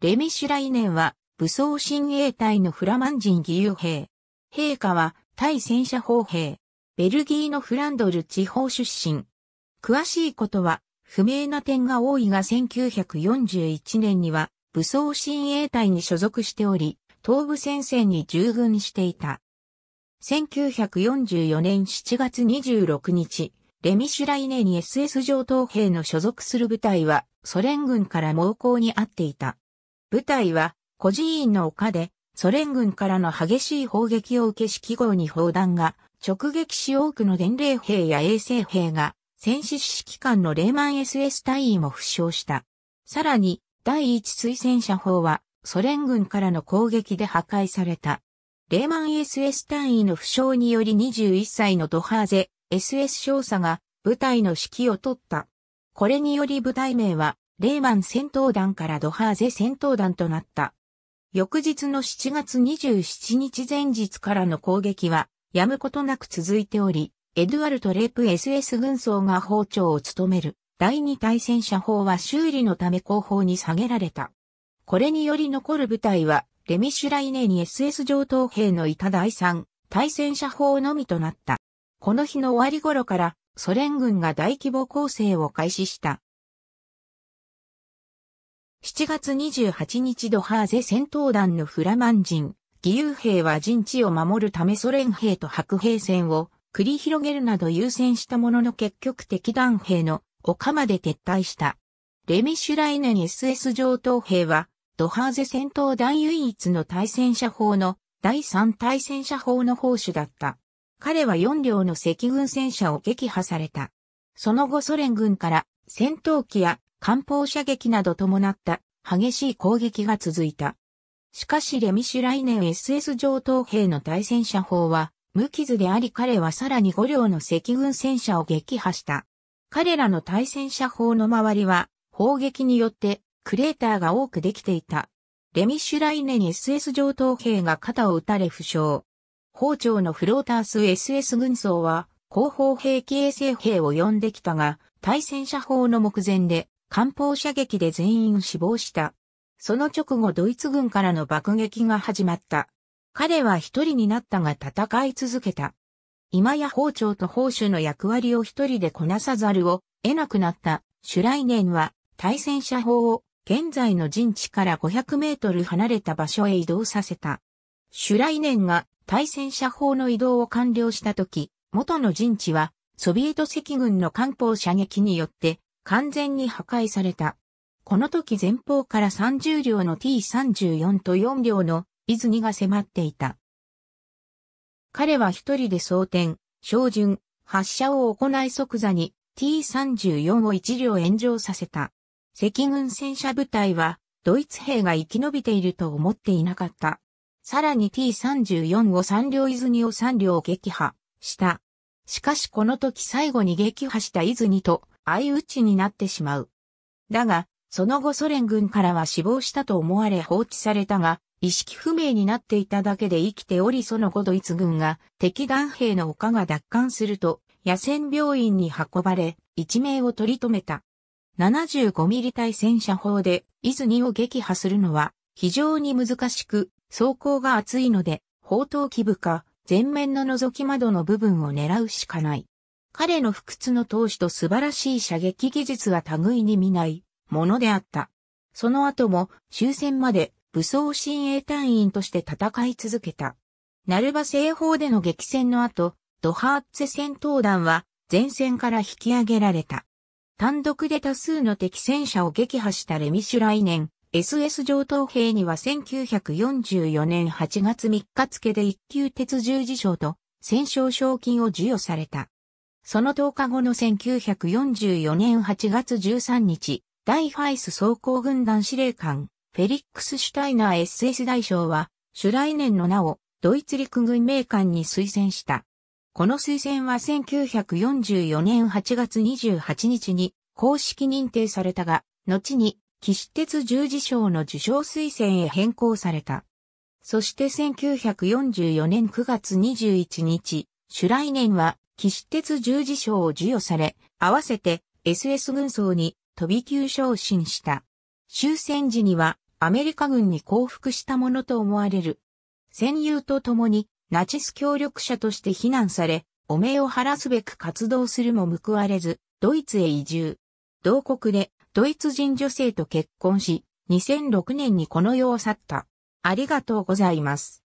レミシュライネンは武装親衛隊のフラマン人義勇兵。陛下は対戦車砲兵。ベルギーのフランドル地方出身。詳しいことは不明な点が多いが1941年には武装親衛隊に所属しており、東部戦線に従軍していた。1944年7月26日、レミシュライネに SS 上等兵の所属する部隊はソ連軍から猛攻にあっていた。部隊は、孤児院の丘で、ソ連軍からの激しい砲撃を受け式号に砲弾が直撃し多くの伝令兵や衛生兵が戦死指揮官のレーマン SS 隊員も負傷した。さらに、第一推薦者砲はソ連軍からの攻撃で破壊された。レーマン SS 隊員の負傷により21歳のドハーゼ SS 少佐が部隊の指揮を取った。これにより部隊名はレーマン戦闘団からドハーゼ戦闘団となった。翌日の7月27日前日からの攻撃は、やむことなく続いており、エドゥアルト・レープ SS 軍曹が包丁を務める第二対戦車砲は修理のため後方に下げられた。これにより残る部隊は、レミシュライネに SS 上等兵のいた第三、対戦車砲のみとなった。この日の終わり頃から、ソ連軍が大規模攻勢を開始した。7月28日ドハーゼ戦闘団のフラマン人、義勇兵は陣地を守るためソ連兵と白兵戦を繰り広げるなど優先したものの結局敵団兵の丘まで撤退した。レミシュライネン SS 上等兵は、ドハーゼ戦闘団唯一の対戦車砲の第三対戦車砲の砲手だった。彼は4両の赤軍戦車を撃破された。その後ソ連軍から戦闘機や艦砲射撃など伴った激しい攻撃が続いた。しかしレミシュライネン SS 上等兵の対戦車砲は無傷であり彼はさらに5両の赤軍戦車を撃破した。彼らの対戦車砲の周りは砲撃によってクレーターが多くできていた。レミシュライネン SS 上等兵が肩を撃たれ負傷。包丁のフロータース SS 軍曹は後方兵器衛星兵を呼んできたが、対戦車砲の目前で艦砲射撃で全員死亡した。その直後ドイツ軍からの爆撃が始まった。彼は一人になったが戦い続けた。今や包丁と砲手の役割を一人でこなさざるを得なくなったシュライネンは対戦車砲を現在の陣地から500メートル離れた場所へ移動させた。シュライネンが対戦車砲の移動を完了した時、元の陣地はソビエト赤軍の艦砲射撃によって完全に破壊された。この時前方から30両の T34 と4両のイズニが迫っていた。彼は一人で装填、照準、発射を行い即座に T34 を1両炎上させた。赤軍戦車部隊はドイツ兵が生き延びていると思っていなかった。さらに T34 を3両イズニを3両撃破した。しかしこの時最後に撃破したイズニと相打ちになってしまう。だが、その後ソ連軍からは死亡したと思われ放置されたが、意識不明になっていただけで生きておりその後ドイツ軍が敵弾兵の丘が奪還すると、野戦病院に運ばれ、一命を取り留めた。75ミリ対戦車砲で、イズニを撃破するのは非常に難しく、装甲が厚いので、砲塔基部か、前面の覗き窓の部分を狙うしかない。彼の不屈の闘志と素晴らしい射撃技術は類に見ないものであった。その後も終戦まで武装親衛隊員として戦い続けた。ナルバ西方での激戦の後、ドハーツェ戦闘団は前線から引き上げられた。単独で多数の敵戦車を撃破したレミシュライネン、SS 上等兵には1944年8月3日付で一級鉄十字章と戦勝賞金を授与された。その10日後の1944年8月13日、大ファイス装甲軍団司令官、フェリックス・シュタイナー SS 大将は、シュライネンの名をドイツ陸軍名官に推薦した。この推薦は1944年8月28日に公式認定されたが、後に岸鉄十字章の受賞推薦へ変更された。そして1944年9月21日、シュライネンは騎士鉄十字章を授与され、合わせて SS 軍曹に飛び級昇進した。終戦時にはアメリカ軍に降伏したものと思われる。戦友と共にナチス協力者として非難され、汚名を晴らすべく活動するも報われず、ドイツへ移住。同国でドイツ人女性と結婚し、2006年にこの世を去った。ありがとうございます。